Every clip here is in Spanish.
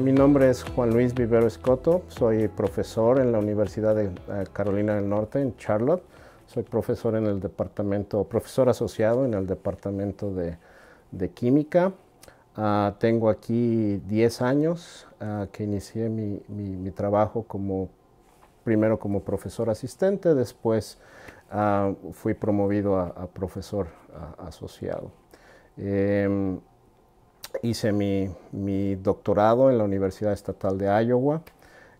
mi nombre es Juan Luis Vivero Escoto, soy profesor en la Universidad de eh, Carolina del Norte, en Charlotte. Soy profesor en el departamento, profesor asociado en el departamento de, química. Ah, tengo aquí 10 años ah, que inicié mi, trabajo como, primero como profesor asistente, después ah, fui promovido a, profesor asociado. Em, hice mi, mi, doctorado en la Universidad Estatal de Iowa,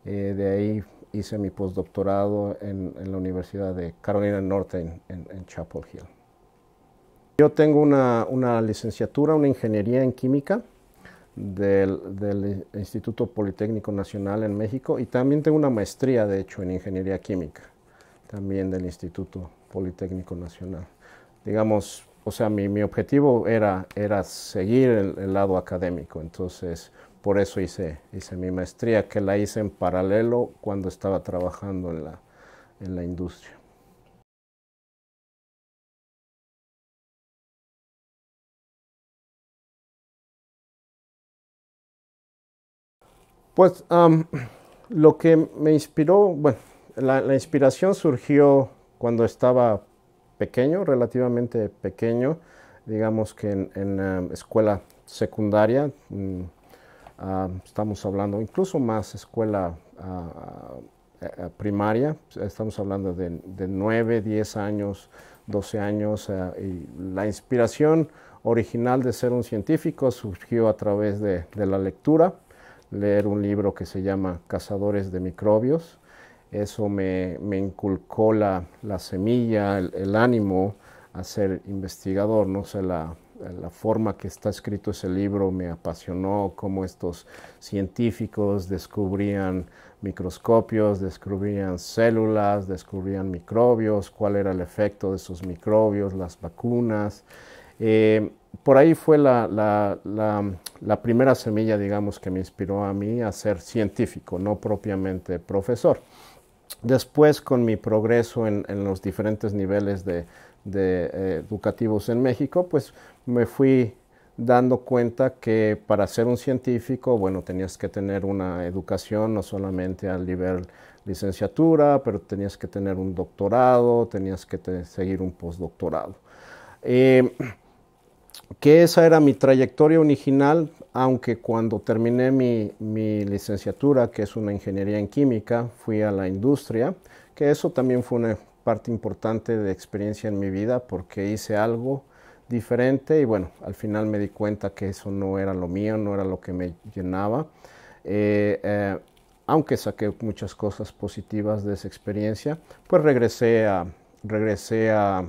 eh, de ahí hice mi postdoctorado en, en, la Universidad de Carolina del Norte en, en, en Chapel Hill. Yo tengo una, una, licenciatura, una ingeniería en química del, del, Instituto Politécnico Nacional en México y también tengo una maestría, de hecho, en ingeniería química, también del Instituto Politécnico Nacional. Digamos, o sea, mi, objetivo era, era seguir el, lado académico, entonces por eso hice, hice mi maestría, que la hice en paralelo cuando estaba trabajando en la, industria. Pues lo que me inspiró, bueno, la inspiración surgió cuando estaba pequeño, relativamente pequeño, digamos que en, eh, escuela secundaria, mm, ah, estamos hablando incluso más escuela ah, ah, eh, eh, primaria, estamos hablando de, 9, 10 años, 12 años, y la inspiración original de ser un científico surgió a través de la lectura, leer un libro que se llama Cazadores de Microbios, eso me, inculcó la, semilla, el, ánimo a ser investigador, no sé, la, forma que está escrito ese libro me apasionó, cómo estos científicos descubrían microscopios, descubrían células, descubrían microbios, cuál era el efecto de esos microbios, las vacunas. Eh, por ahí fue la, primera semilla, digamos, que me inspiró a mí a ser científico, no propiamente profesor. Después, con mi progreso en, los diferentes niveles de, eh, educativos en México, pues me fui dando cuenta que para ser un científico, bueno, tenías que tener una educación no solamente al nivel licenciatura, pero tenías que tener un doctorado, tenías que seguir un postdoctorado que esa era mi trayectoria original, aunque cuando terminé mi, licenciatura, que es una ingeniería en química, fui a la industria, que eso también fue una parte importante de experiencia en mi vida porque hice algo diferente y bueno, al final me di cuenta que eso no era lo mío, no era lo que me llenaba. Eh, eh, aunque saqué muchas cosas positivas de esa experiencia, pues regresé a, regresé a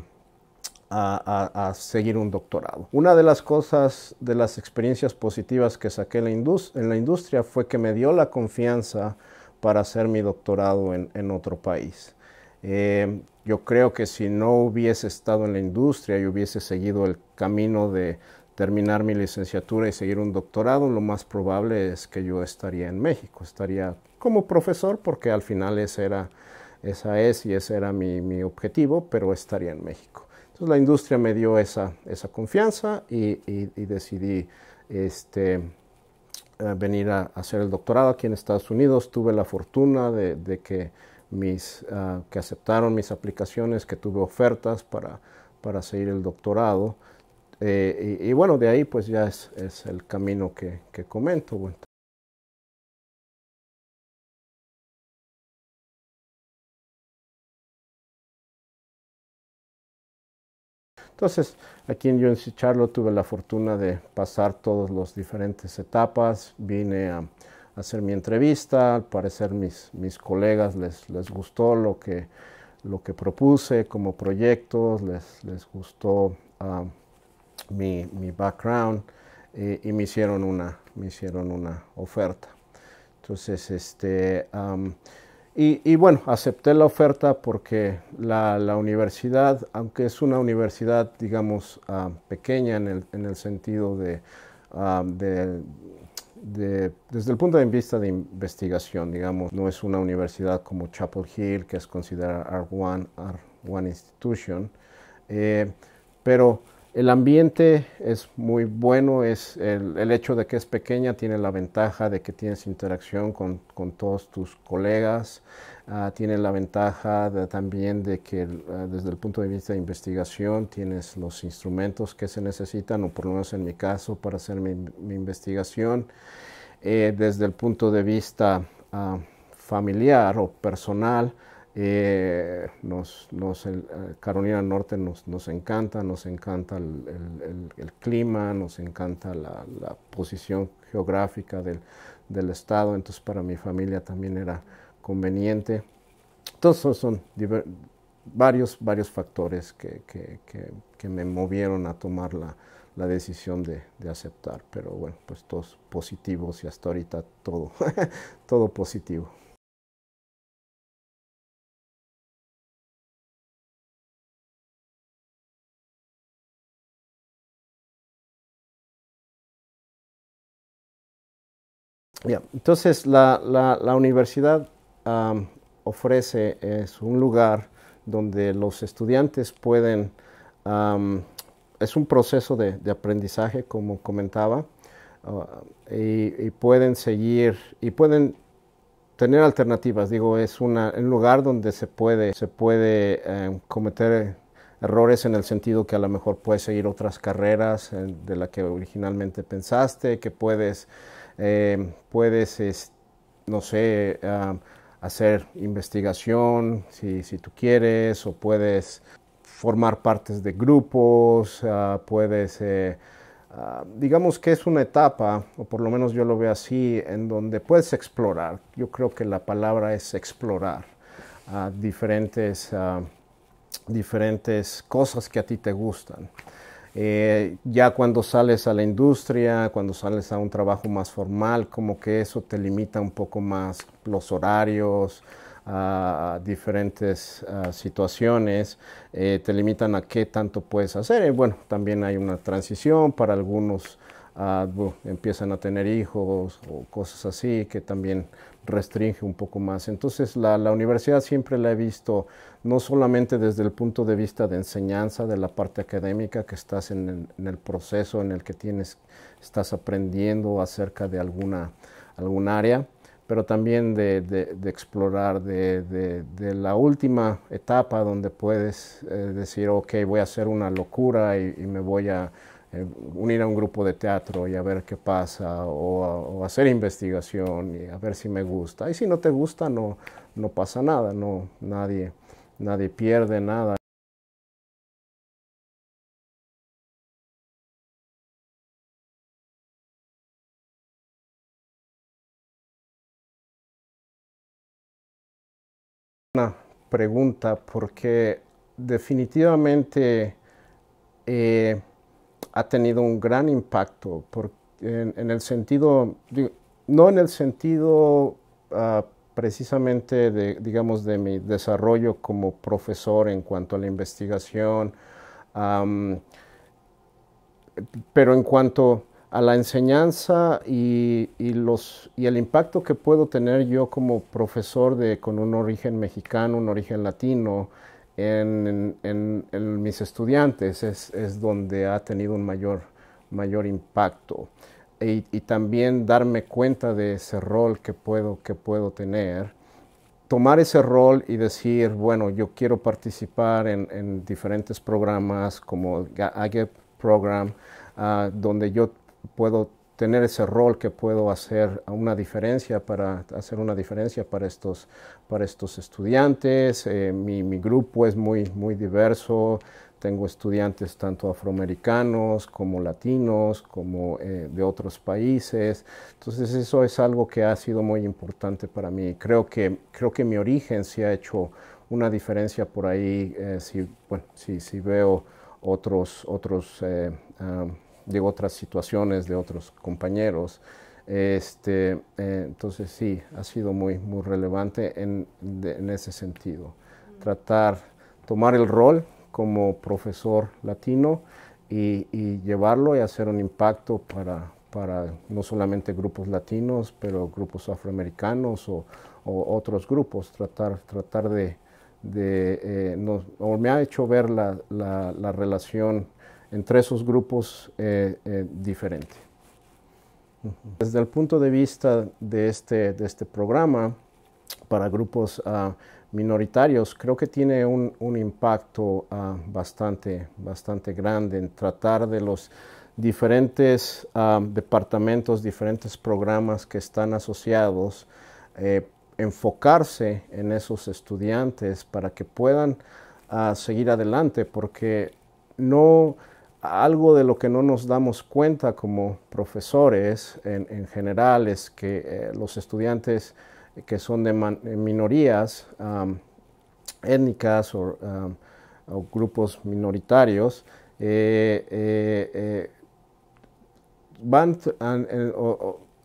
a, seguir un doctorado. Una de las cosas, de las experiencias positivas que saqué en la, industria fue que me dio la confianza para hacer mi doctorado en, otro país. Eh, yo creo que si no hubiese estado en la industria y hubiese seguido el camino de terminar mi licenciatura y seguir un doctorado, lo más probable es que yo estaría en México, estaría como profesor, porque al final esa es y ese era mi objetivo, pero estaría en México. Entonces pues, la industria me dio esa, confianza y, decidí este, eh, venir a hacer el doctorado aquí en Estados Unidos. Tuve la fortuna de, que, mis, ah, que aceptaron mis aplicaciones, que tuve ofertas para, para seguir el doctorado. Eh, y, bueno, de ahí pues ya es, el camino que, que comento. Entonces, aquí en UNC Charlotte tuve la fortuna de pasar todas las diferentes etapas, vine a hacer mi entrevista, al parecer mis, mis colegas les, les gustó lo que, lo que propuse como proyectos, les, les gustó ah, mi, background y me hicieron una, me hicieron una oferta. Entonces, este, y, bueno, acepté la oferta porque la, universidad, aunque es una universidad, digamos, ah, pequeña en el, sentido ah, de, desde el punto de vista de investigación, digamos, no es una universidad como Chapel Hill, que es considerada R1, R1 Institution, eh, pero el ambiente es muy bueno, el, hecho de que es pequeña tiene la ventaja de que tienes interacción con, todos tus colegas, ah, tiene la ventaja también de que ah, desde el punto de vista de investigación tienes los instrumentos que se necesitan, o por lo menos en mi caso, para hacer mi, investigación. Eh, desde el punto de vista ah, familiar o personal, eh, nos, nos, eh, Carolina Norte nos, nos, encanta, nos encanta el, clima, nos encanta la, posición geográfica del, estado, entonces para mi familia también era conveniente. Entonces son varios, varios factores que, que, me movieron a tomar la, decisión de, de, aceptar, pero bueno, pues todos positivos y hasta ahorita todo, todo positivo. Entonces, la, universidad ofrece es un lugar donde los estudiantes pueden, es un proceso de, aprendizaje, como comentaba, ah, y, pueden seguir, y pueden tener alternativas. Digo, es un lugar donde se puede, se puede em, cometer errores en el sentido que a lo mejor puedes seguir otras carreras eh, de la que originalmente pensaste, que puedes eh, puedes, no sé, ah, hacer investigación si, tú quieres, o puedes formar partes de grupos, ah, puedes, eh, ah, digamos que es una etapa, o por lo menos yo lo veo así, en donde puedes explorar. Yo creo que la palabra es explorar diferentes cosas que a ti te gustan. Eh, ya cuando sales a la industria, cuando sales a un trabajo más formal, como que eso te limita un poco más los horarios, diferentes situaciones, eh, te limitan a qué tanto puedes hacer. Y eh, bueno, también hay una transición para algunos, ah, empiezan a tener hijos o cosas así que también restringe un poco más. Entonces la, universidad siempre la he visto no solamente desde el punto de vista de enseñanza, de la parte académica, que estás en el, proceso en el que tienes, estás aprendiendo acerca de alguna, algún área, pero también de, explorar, de, la última etapa donde puedes eh, decir, ok, voy a hacer una locura y me voy a eh, unir a un grupo de teatro y a ver qué pasa, o, hacer investigación y a ver si me gusta. Y si no te gusta, no, no pasa nada, no, nadie, nadie pierde nada. Una pregunta porque definitivamente eh, ha tenido un gran impacto en, el sentido, no en el sentido ah, precisamente de, digamos, de mi desarrollo como profesor en cuanto a la investigación, pero en cuanto a la enseñanza y, y, y el impacto que puedo tener yo como profesor de, con un origen mexicano, un origen latino, en, mis estudiantes es, es, donde ha tenido un mayor, mayor impacto. Y, también darme cuenta de ese rol que puedo, que puedo tener, tomar ese rol y decir, bueno, yo quiero participar en, diferentes programas como AGEP Program, ah, donde yo puedo tener ese rol que puedo hacer una diferencia para hacer una diferencia para estos, para estos estudiantes. Eh, mi, mi, grupo es muy, muy diverso. Tengo estudiantes tanto afroamericanos como latinos, como eh, de otros países. Entonces eso es algo que ha sido muy importante para mí. Creo que, creo que mi origen sí ha hecho una diferencia por ahí. Eh, si, bueno, si, si, veo otros, otros ah, de otras situaciones, de otros compañeros. Este, eh, entonces sí, ha sido muy, muy relevante en, ese sentido. Tratar, tomar el rol como profesor latino y, llevarlo y hacer un impacto para, para no solamente grupos latinos, pero grupos afroamericanos o, otros grupos, tratar, tratar de, de eh, me ha hecho ver la, la relación entre esos grupos eh, eh, diferente. Desde el punto de vista de este, de este programa para grupos ah, minoritarios, creo que tiene un, impacto ah, bastante, bastante grande en tratar de los diferentes ah, departamentos, diferentes programas que están asociados, eh, enfocarse en esos estudiantes para que puedan seguir adelante, porque no algo de lo que no nos damos cuenta como profesores en, general es que eh, los estudiantes que son de eh, minorías étnicas o, grupos minoritarios eh, van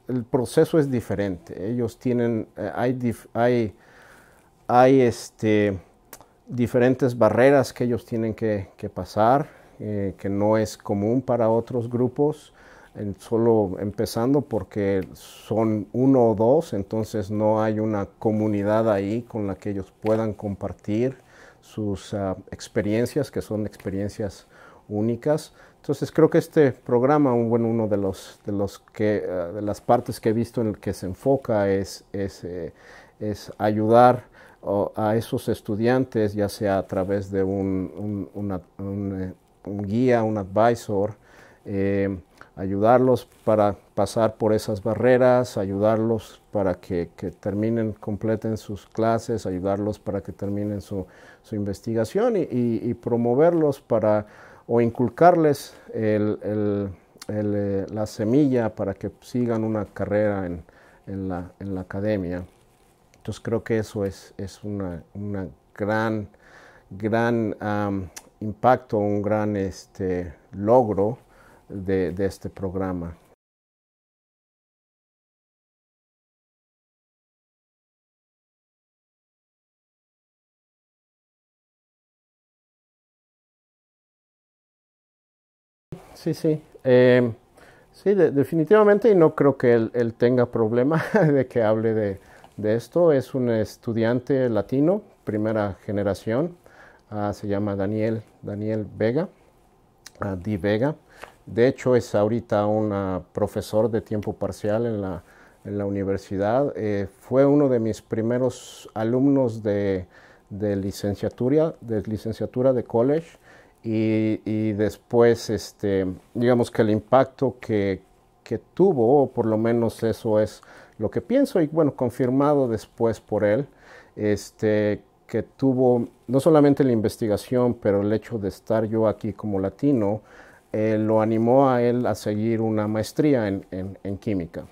el, proceso es diferente. Ellos tienen hay, hay, este, diferentes barreras que ellos tienen que pasar eh, que no es común para otros grupos, solo empezando porque son uno o dos, entonces no hay una comunidad ahí con la que ellos puedan compartir sus ah, experiencias, que son experiencias únicas. Entonces creo que este programa, un, bueno, uno de, los, de, los que, ah, de las partes que he visto en el que se enfoca es, es, eh, es ayudar a esos estudiantes, ya sea a través de un eh, un guía, un advisor, eh, ayudarlos para pasar por esas barreras, ayudarlos para que, terminen, completen sus clases, ayudarlos para que terminen su, investigación y, promoverlos para o inculcarles eh, la semilla para que sigan una carrera en, la, academia. Entonces creo que eso es, es una, gran, gran impacto, un gran este, logro de, este programa. Sí, sí. Em, sí, definitivamente, y no creo que él, tenga problema de que hable de esto. Es un estudiante latino, primera generación. Ah, se llama Daniel, Daniel Vega, ah, Di Vega. De hecho, es ahorita un ah, profesor de tiempo parcial en la, universidad. Eh, fue uno de mis primeros alumnos de, licenciatura, de licenciatura de college. Y, después, este, digamos que el impacto que, que tuvo, o por lo menos eso es lo que pienso, y bueno, confirmado después por él, este, que tuvo no solamente la investigación, pero el hecho de estar yo aquí como latino, eh, lo animó a él a seguir una maestría en, en, química.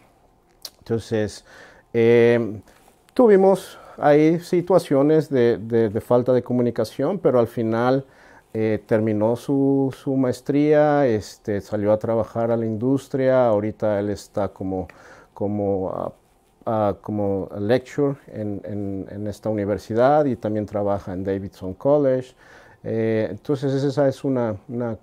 Entonces, eh, tuvimos ahí situaciones de, de, falta de comunicación, pero al final eh, terminó su, su maestría, este, salió a trabajar a la industria, ahorita él está como, como ah, Ah, como lecturer en, esta universidad y también trabaja en Davidson College. Eh, entonces esa es una,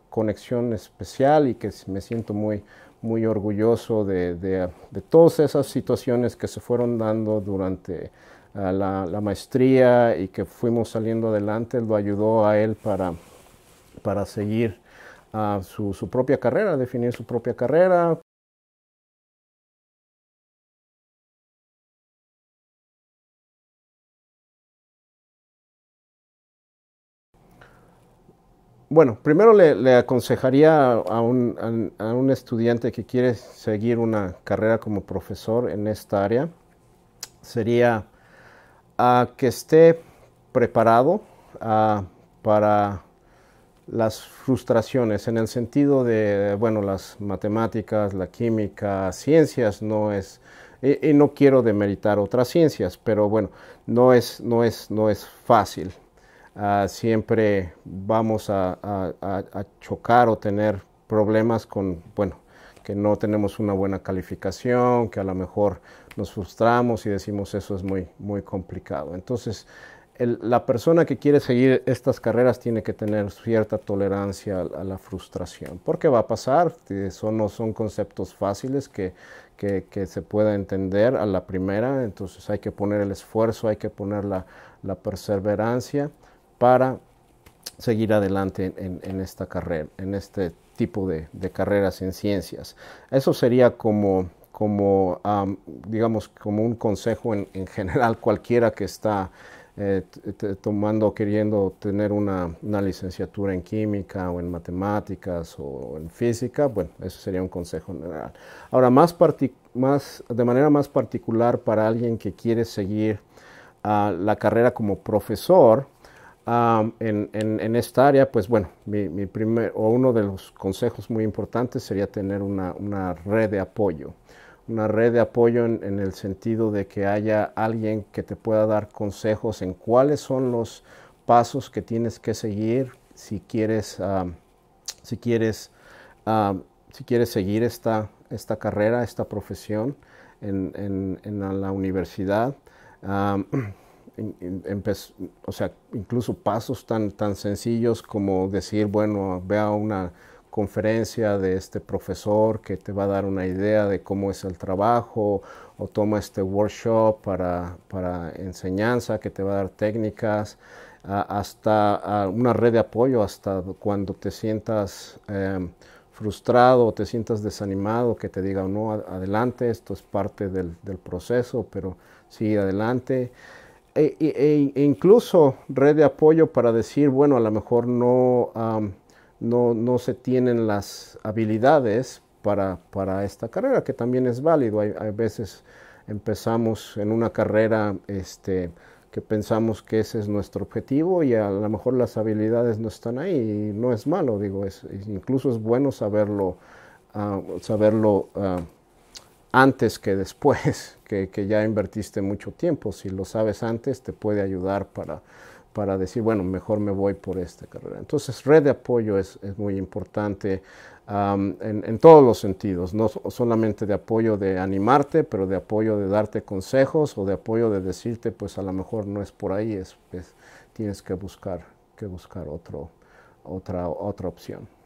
conexión especial y que me siento muy, muy orgulloso de, todas esas situaciones que se fueron dando durante ah, la, maestría y que fuimos saliendo adelante. Lo ayudó a él para, para seguir ah, su, su propia carrera, definir su propia carrera, bueno, primero le, aconsejaría a un, estudiante que quiere seguir una carrera como profesor en esta área, sería a que esté preparado para las frustraciones en el sentido de, bueno, las matemáticas, la química, ciencias no es, y, y, no quiero demeritar otras ciencias, pero bueno, no es, no es, no es fácil Ah, siempre vamos a, chocar o tener problemas con, bueno, que no tenemos una buena calificación, que a lo mejor nos frustramos y decimos eso es muy, muy complicado. Entonces, la persona que quiere seguir estas carreras tiene que tener cierta tolerancia a, la frustración, porque va a pasar, son, no son conceptos fáciles que, se pueda entender a la primera, entonces hay que poner el esfuerzo, hay que poner la perseverancia para seguir adelante en, esta carrera, en este tipo de, carreras en ciencias. Eso sería como, digamos, como un consejo en, general cualquiera que está eh, tomando tomando, queriendo tener una, licenciatura en química o en matemáticas o en física, bueno, eso sería un consejo general. Ahora, más, más de manera más particular para alguien que quiere seguir ah, la carrera como profesor, Ah, en, esta área, pues bueno, mi, uno de los consejos muy importantes sería tener una, red de apoyo. Una red de apoyo en, el sentido de que haya alguien que te pueda dar consejos en cuáles son los pasos que tienes que seguir si quieres, ah, si quieres, ah, si quieres seguir esta, esta carrera, esta profesión en, la universidad o sea, incluso pasos tan, tan sencillos como decir, bueno, vea una conferencia de este profesor que te va a dar una idea de cómo es el trabajo, o toma este workshop para, enseñanza que te va a dar técnicas, hasta una red de apoyo, hasta cuando te sientas... Em, frustrado o te sientas desanimado, que te diga, no, adelante, esto es parte del, proceso, pero sigue adelante. E, e, e, incluso red de apoyo para decir, bueno, a lo mejor no, no, no, se tienen las habilidades para, para, esta carrera, que también es válido. Hay, veces empezamos en una carrera este, que pensamos que ese es nuestro objetivo y a lo mejor las habilidades no están ahí y no es malo, digo, es, incluso es bueno saberlo, ah, saberlo ah, antes que después, que, ya invertiste mucho tiempo. Si lo sabes antes, te puede ayudar para, decir, bueno, mejor me voy por esta carrera. Entonces, red de apoyo es, muy importante en, todos los sentidos, no solamente de apoyo de animarte, pero de apoyo de darte consejos o de apoyo de decirte, pues a lo mejor no es por ahí, tienes que buscar, que buscar otro, otra, otra opción.